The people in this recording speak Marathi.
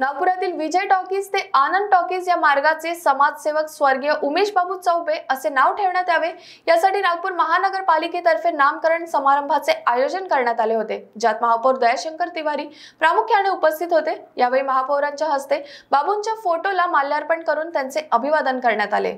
नागपुरातील विजय टॉकीज ते आनंद टॉकीज या मार्गाचे समाजसेवक स्वर्गीय उमेश बाबू चौबे असे नाव ठेवण्यात यावे यासाठी नागपूर महानगरपालिकेतर्फे नामकरण समारंभाचे आयोजन करण्यात आले होते ज्यात महापौर दयाशंकर तिवारी प्रामुख्याने उपस्थित होते यावेळी महापौरांच्या हस्ते बाबूंच्या फोटोला माल्यार्पण करून त्यांचे अभिवादन करण्यात आले